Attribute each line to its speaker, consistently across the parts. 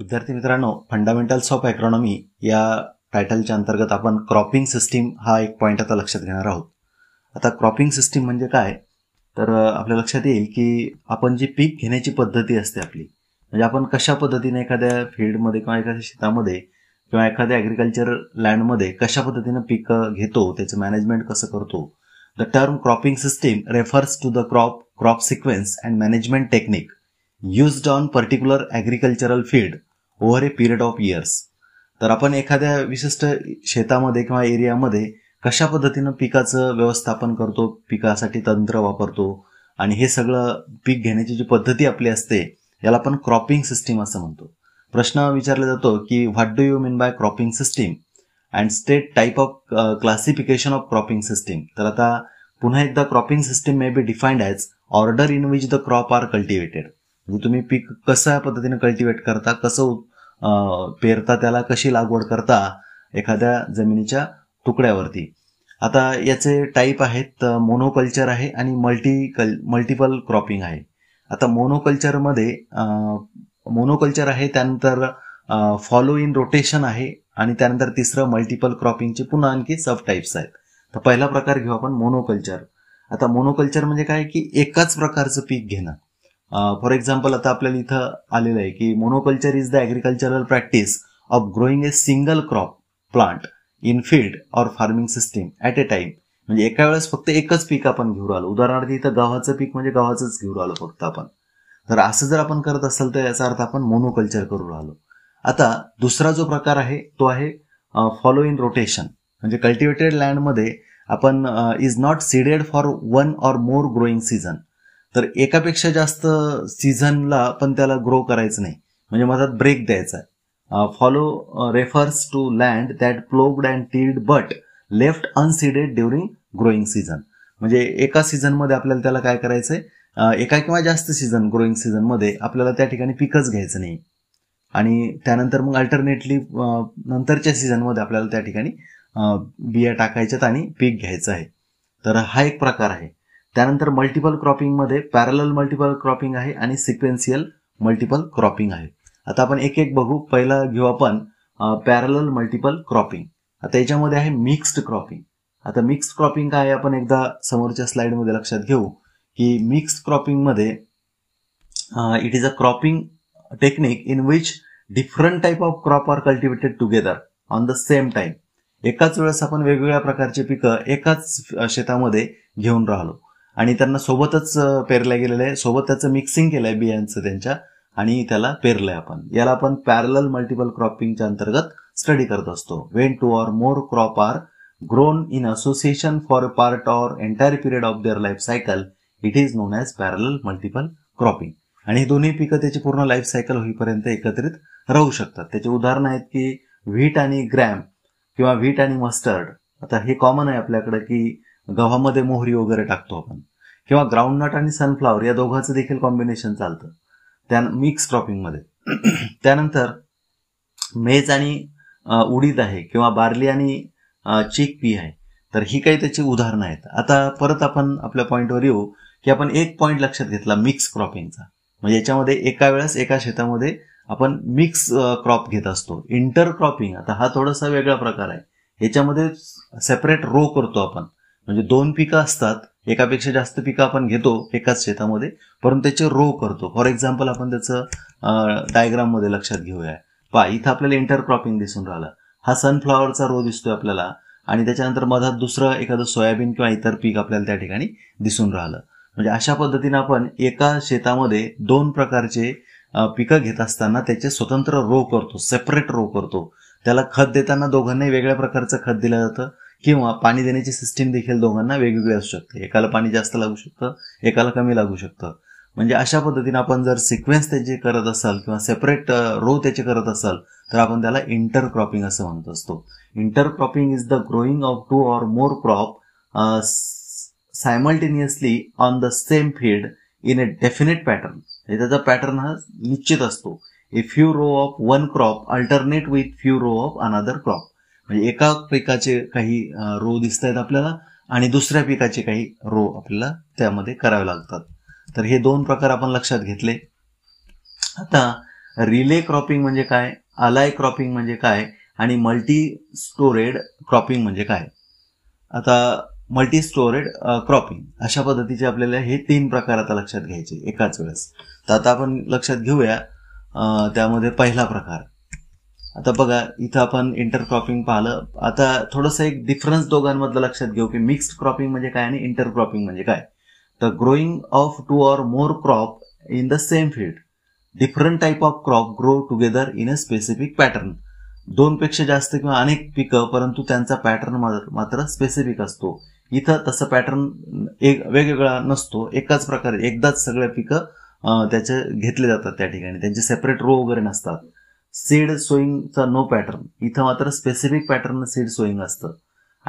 Speaker 1: विद्यार्थी मित्रांनो fundamentals of economy या टायटलच्या अंतर्गत आपण क्रॉपिंग सिस्टीम हा एक पॉईंट आता लक्षात घेणार आहोत आता क्रॉपिंग सिस्टीम म्हणजे काय तर आपल्या लक्षात येईल की आपण जी पीक घेण्याची पद्धती असते आपली म्हणजे आपण कशा पद्धतीने एखाद्या फील्डमध्ये किंवा एखाद्या शेतामध्ये किंवा एखाद्या ॲग्रिकल्चर लँडमध्ये कशा पद्धतीनं पीक घेतो त्याचं मॅनेजमेंट कसं करतो the term cropping system refers to the crop crop sequence and management technique used on particular agricultural field over a period of years तर आपण एखाद्या विशिष्ट शेतामध्ये किंवा एरियामध्ये कशा पद्धतीनं पिकाचं व्यवस्थापन करतो पिकासाठी तंत्र वापरतो आणि हे सगळं पीक घेण्याची जी पद्धती आपली असते याला आपण क्रॉपिंग सिस्टीम असं म्हणतो प्रश्न विचारला जातो की what do you mean by cropping system and state type of classification of cropping system तर आता पुन्हा एकदा cropping system may be defined as order in which the crop are cultivated म्हणजे तुम्ही पीक कशा पद्धतीने कल्टिवेट करता कसं पेरता त्याला कशी लागवड करता एखाद्या जमिनीच्या तुकड्यावरती आता याचे टाईप आहेत मोनोकल्चर आहे आणि मल्टी कल मल्टिपल क्रॉपिंग आहे आता मोनोकल्चरमध्ये मोनोकल्चर आहे त्यानंतर फॉलो इन रोटेशन आहे आणि त्यानंतर तिसरं मल्टिपल क्रॉपिंगचे पुन्हा आणखी सब टाईप्स आहेत तर पहिला प्रकार घेऊ आपण मोनोकल्चर आता मोनोकल्चर म्हणजे काय की एकाच प्रकारचं पीक घेणं फॉर एक्झाम्पल आता आपल्याला इथं आलेलं आहे की monoculture is the agricultural practice of growing a single crop plant in field or farming system at a time म्हणजे एका वेळेस फक्त एकच पीक आपण घेऊन आलो उदाहरणार्थ इथं गव्हाचं पीक म्हणजे गव्हाचंच घेऊन आलो फक्त आपण तर असं जर आपण करत असाल तर याचा अर्थ आपण मोनोकल्चर करू राहिलो आता दुसरा जो प्रकार आहे तो आहे फॉलो इन रोटेशन म्हणजे कल्टिवेटेड लँडमध्ये आपण is not seeded for one or more growing season तर एकापेक्षा जास्त सीझनला पण त्याला ग्रो करायचं नाही म्हणजे मधात ब्रेक द्यायचा fallow refers to land that ploughed and टीड but left unseeded during growing season म्हणजे एका सीझनमध्ये आपल्याला त्याला काय करायचंय एका किंवा जास्त सीझन ग्रोईंग सीझनमध्ये आपल्याला त्या ठिकाणी पिकच घ्यायचं नाही आणि त्यानंतर मग अल्टरनेटली नंतरच्या सीझनमध्ये आपल्याला त्या ठिकाणी बिया टाकायच्यात आणि पीक घ्यायचं आहे तर हा एक प्रकार आहे त्यानंतर मल्टिपल क्रॉपिंगमध्ये पॅरल मल्टिपल क्रॉपिंग आहे आणि सिक्वेन्सियल मल्टिपल क्रॉपिंग आहे आता आपण एक एक बघू पहिला घेऊ आपण पॅरल मल्टिपल क्रॉपिंग आता याच्यामध्ये आहे मिक्स्ड क्रॉपिंग आता मिक्स्ड क्रॉपिंग काय आपण एकदा समोरच्या स्लाइडमध्ये लक्षात घेऊ की मिक्स्ड क्रॉपिंगमध्ये it is a cropping technique in which different type of crop are cultivated together on the same time एकाच वेळेस आपण वेगवेगळ्या प्रकारचे पिकं एकाच शेतामध्ये घेऊन राहलो आणि त्यांना सोबतच पेरलं गेलेलं आहे सोबत त्याचं मिक्सिंग केलंय बियांचं त्यांच्या आणि त्याला पेरलंय आपण याला आपण पॅरल मल्टिपल क्रॉपिंगच्या अंतर्गत स्टडी करत असतो when two or more crop are grown in association for a part or entire period of their life cycle it is known as parallel multiple cropping आणि हे दोन्ही पिकं त्याची पूर्ण लाईफ सायकल होईपर्यंत एकत्रित राहू शकतात त्याचे उदाहरण आहेत की व्हीट आणि ग्रॅम किंवा व्हीट आणि मस्टर्ड आता हे कॉमन आहे आपल्याकडे की गव्हामध्ये मोहरी वगैरे टाकतो आपण किंवा ग्राउंडनट आणि सनफ्लावर या दोघांचं देखील कॉम्बिनेशन चालतं त्या मिक्स क्रॉपिंगमध्ये त्यानंतर मेज आणि उडीद आहे किंवा बार्ली आणि चीक पी आहे तर ही काही त्याची उदाहरणं आहेत आता परत आपण आपल्या पॉईंटवर येऊ की आपण एक पॉईंट लक्षात घेतला मिक्स क्रॉपिंगचा म्हणजे याच्यामध्ये एका वेळेस एका शेतामध्ये आपण मिक्स क्रॉप घेत असतो इंटर क्रॉपिंग आता हा थोडासा वेगळा प्रकार आहे याच्यामध्ये सेपरेट रो करतो आपण म्हणजे दोन पिकं असतात एकापेक्षा जास्त पिकं आपण घेतो एकाच शेतामध्ये परंतु त्याचे रो करतो फॉर एक्झाम्पल आपण त्याचं डायग्राममध्ये लक्षात घेऊया पा इथं आपल्याला इंटर क्रॉपिंग दिसून राहिलं हा सनफ्लॉवरचा रो दिसतोय आपल्याला आणि त्याच्यानंतर मधात दुसरं एखादं सोयाबीन किंवा इतर पीक आपल्याला त्या ठिकाणी दिसून राहिलं म्हणजे अशा पद्धतीने आपण एका शेतामध्ये दोन प्रकारचे पिकं घेत असताना त्याचे स्वतंत्र रो करतो सेपरेट रो करतो त्याला खत देताना दोघांनाही वेगळ्या प्रकारचं खत दिलं जातं किंवा पाणी देण्याची सिस्टीम देखील दोघांना वेगवेगळी असू शकते एकाला पाणी जास्त लागू शकतं एकाला कमी लागू शकतं म्हणजे अशा पद्धतीने आपण जर सिक्वेन्स त्याचे करत असाल किंवा सेपरेट रो त्याचे करत असाल तर आपण त्याला इंटर क्रॉपिंग असं म्हणत असतो inter cropping is the growing of two or more crop simultaneously on the same field in a definite म्हणजे पॅटर्न त्याचा पॅटर्न हा निश्चित असतो a few row of one crop alternate with few row of another crop म्हणजे एका पिकाचे काही row दिसत आहेत आपल्याला आणि दुसऱ्या पिकाचे काही रो आपल्याला त्यामध्ये करावे लागतात तर हे दोन प्रकार आपण लक्षात घेतले आता रिले क्रॉपिंग म्हणजे काय अलाय क्रॉपिंग म्हणजे काय आणि मल्टी स्टोरेड क्रॉपिंग म्हणजे काय आता मल्टी स्टोरेड क्रॉपिंग अशा पद्धतीचे आपल्याला हे तीन प्रकार आता लक्षात घ्यायचे एकाच वेळेस तर आता आपण लक्षात घेऊया त्यामध्ये पहिला प्रकार आता बघा इथं आपण इंटरक्रॉपिंग पाहिलं आता थोडंसं एक डिफरन्स दोघांमधलं लक्षात घेऊ की मिक्स्ड क्रॉपिंग म्हणजे काय आणि इंटरक्रॉपिंग म्हणजे काय तर growing of two or more crop in the same field different type of crop grow together in a specific pattern दोनपेक्षा जास्त किंवा अनेक पिकं परंतु त्यांचा पॅटर्न मात्र स्पेसिफिक असतो इथं तसं पॅटर्न एक वेगवेगळा नसतो एकाच प्रकारे एकदाच सगळे पिकं त्याचे घेतले जातात त्या ठिकाणी त्यांचे सेपरेट रो वगैरे नसतात सीड सोईंगचा नो पॅटर्न इथं मात्र स्पेसिफिक पॅटर्न सीड सोईंग असतं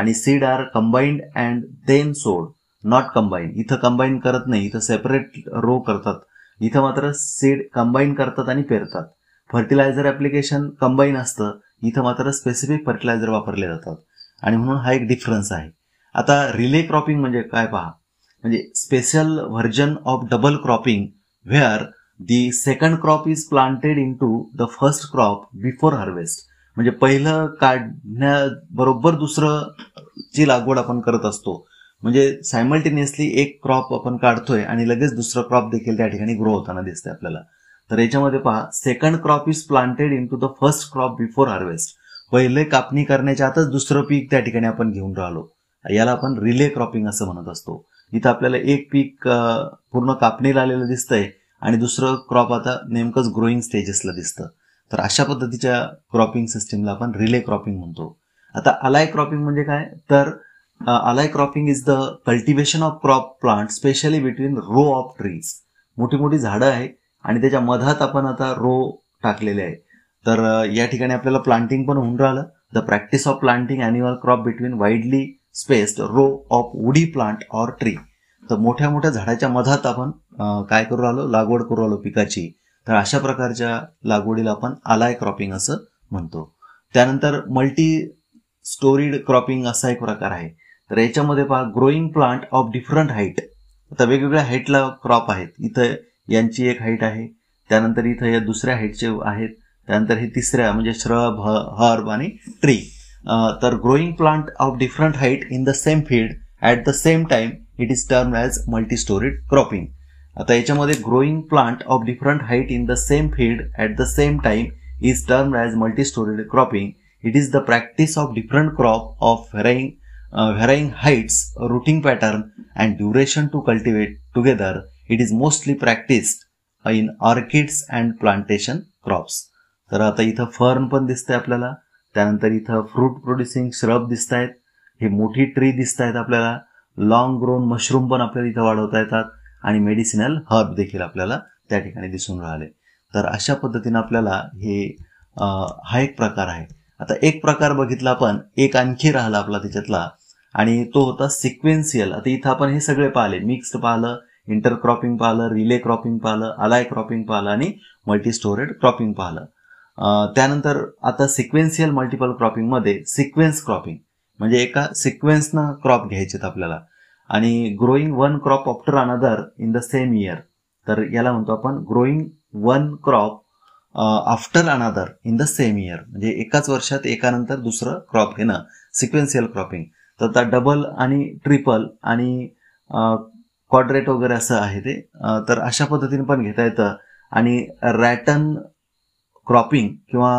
Speaker 1: आणि seed are combined and then sowed not combine इथं कंबाईन करत नाही इथं सेपरेट रो करतात इथं मात्र सीड कंबाईन करतात आणि पेरतात फर्टिलायझर ऍप्लिकेशन कंबाईन असतं इथं मात्र स्पेसिफिक फर्टिलायझर वापरले जातात आणि म्हणून हा एक डिफरन्स आहे आता रिले क्रॉपिंग म्हणजे काय पहा म्हणजे special version of double cropping where the second crop is planted in to the first crop before harvest म्हणजे पहिलं काढण्या बरोबर दुसरं ची लागवड आपण करत असतो म्हणजे सायमल्टेनियसली एक क्रॉप आपण काढतोय आणि लगेच दुसरं क्रॉप देखील त्या ठिकाणी ग्रो होताना दिसतंय आपल्याला तर याच्यामध्ये पहा second crop is planted in to the first crop before harvest पहिले कापणी करण्याच्या आताच दुसरं पीक त्या ठिकाणी आपण घेऊन राहिलो याला आपण रिले क्रॉपिंग असं म्हणत असतो इथं आपल्याला एक पीक पूर्ण कापणीला आलेलं दिसतंय आणि दुसरं क्रॉप आता नेमकंच ग्रोईंग स्टेजेसला दिसतं तर अशा पद्धतीच्या क्रॉपिंग सिस्टीमला आपण रिले क्रॉपिंग म्हणतो आता अलाय क्रॉपिंग म्हणजे काय तर alley cropping is the cultivation of crop plant specially between row of trees मोठी मोठी झाडं आहे आणि त्याच्या मधात आपण आता रो टाकलेले आहे तर या ठिकाणी आपल्याला प्लांटिंग पण होऊन राहिलं the practice of planting annual crop between widely spaced row of woody plant or tree तर मोठ्या मोठ्या झाडाच्या मधात आपण काय करू राहिलो लागवड करू राहिलो पिकाची तर अशा प्रकारच्या लागवडीला आपण आलाय क्रॉपिंग असं म्हणतो त्यानंतर मल्टी स्टोरीड क्रॉपिंग असा एक प्रकार आहे तर याच्यामध्ये पहा growing plant of different height आता वेगवेगळ्या हाईटला क्रॉप आहेत इथं यांची एक हाईट आहे त्यानंतर इथं या दुसऱ्या हाईटचे आहेत त्यानंतर हे तिसऱ्या म्हणजे श्रब हर्ब आणि ट्री तर growing plant of different height in the same field at the same time it is term multi storied cropping आता याच्यामध्ये growing plant of different height in the same field at the same time is term multi storied cropping it is the practice of different crop of varying varying heights rooting pattern and duration to cultivate together it is mostly practised in orchids and plantation crops तर आता इथं fern पण दिसतंय आपल्याला त्यानंतर इथं fruit producing shrub दिसत आहेत हे मोठी ट्री दिसत आहेत आपल्याला लॉंग ग्रोन मशरूम पण आपल्याला इथं वाढवता येतात आणि मेडिसिनल हर्ब देखील आपल्याला त्या ठिकाणी दिसून राहिले तर अशा पद्धतीनं आपल्याला हे हा एक प्रकार आहे आता एक प्रकार बघितला आपण एक आणखी राहिला आपला त्याच्यातला आणि तो होता सिक्वेन्सियल आता इथं आपण हे सगळे पाहिले मिक्स्ड पाहिलं इंटरक्रॉपिंग पाहिलं रिले क्रॉपिंग पाहिलं अलाय क्रॉपिंग पाहिलं आणि मल्टी स्टोरेड क्रॉपिंग पाहिलं त्यानंतर आता सिक्वेन्सियल मल्टिपल क्रॉपिंगमध्ये सिक्वेन्स क्रॉपिंग म्हणजे एका सिक्वेन्सनं क्रॉप घ्यायचेत आपल्याला आणि growing one crop after another in the same year तर याला म्हणतो आपण growing one crop after another in the same year म्हणजे एकाच वर्षात एकानंतर दुसरं क्रॉप घेणं सिक्वेन्सियल क्रॉपिंग तर डबल आणि ट्रिपल आणि क्वाड्रेट uh, वगैरे असं आहे ते uh, तर अशा पद्धतीने पण घेता येतं आणि रॅटन क्रॉपिंग किंवा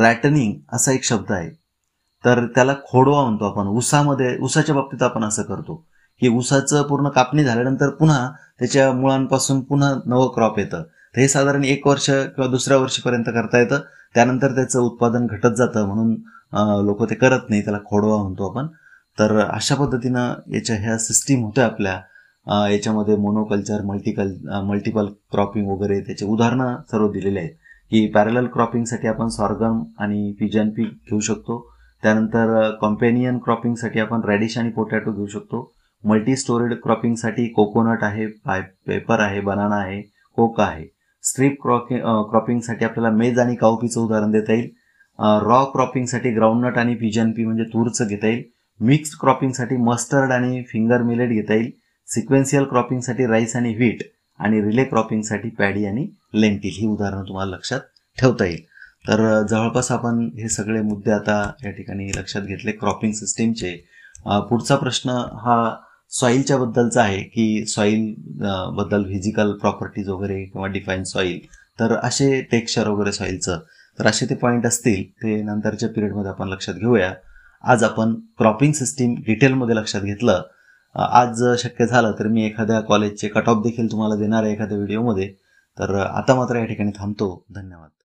Speaker 1: रॅटनिंग असा एक शब्द आहे तर त्याला खोडवा म्हणतो आपण उसामध्ये उसाच्या बाबतीत आपण असं करतो की उसाचं पूर्ण कापणी झाल्यानंतर पुन्हा त्याच्या मुळांपासून पुन्हा नवं क्रॉप येतं तर हे साधारण एक वर्ष किंवा दुसऱ्या वर्षीपर्यंत करता येतं त्यानंतर त्याचं उत्पादन घटत जातं म्हणून लोक ते करत नाही त्याला खोडवा म्हणतो आपण तर अशा पद्धतीनं याच्या ह्या सिस्टीम होत्या आपल्या याच्यामध्ये मोनोकल्चर मल्टिकल मल्टिपल क्रॉपिंग वगैरे त्याचे उदाहरणं सर्व दिलेले आहेत की पॅरेल क्रॉपिंगसाठी आपण सॉर्गम आणि पिजन पीक घेऊ शकतो त्यानंतर कॉम्पेनियन क्रॉपिंगसाठी आपण रॅडिश आणि पोटॅटो घेऊ शकतो मल्टी स्टोरेड क्रॉपिंगसाठी कोकोनट आहे पाय पेपर आहे बनाना आहे कोक आहे स्ट्रीप क्रॉपिंग क्रॉपिंगसाठी आपल्याला मेज आणि काउपीचं उदाहरण देता येईल रॉ क्रॉपिंगसाठी ग्राउंडनट आणि पिजन पी म्हणजे तूरचं घेता येईल मिक्स क्रॉपिंगसाठी मस्टर्ड आणि फिंगर मिलेट घेता येईल सिक्वेन्शियल क्रॉपिंगसाठी राईस आणि व्हीट आणि रिले क्रॉपिंगसाठी पॅडी आणि लेंटील ही उदाहरणं तुम्हाला लक्षात ठेवता येईल तर जवळपास आपण हे सगळे मुद्दे आता या ठिकाणी लक्षात घेतले क्रॉपिंग सिस्टीमचे पुढचा प्रश्न हा सॉईलच्या बद्दलचा आहे की सॉईल बद्दल फिजिकल प्रॉपर्टीज वगैरे किंवा डिफाईन सॉईल तर असे टेक्स्चर वगैरे सॉईलचं तर असे ते पॉईंट असतील ते नंतरच्या पिरियडमध्ये आपण लक्षात घेऊया आज आपण क्रॉपिंग सिस्टीम डिटेलमध्ये लक्षात घेतलं आज शक्य झालं तर मी एखाद्या कॉलेजचे कट ऑफ देखील तुम्हाला देणार आहे एखाद्या व्हिडिओमध्ये तर आता मात्र या ठिकाणी थांबतो धन्यवाद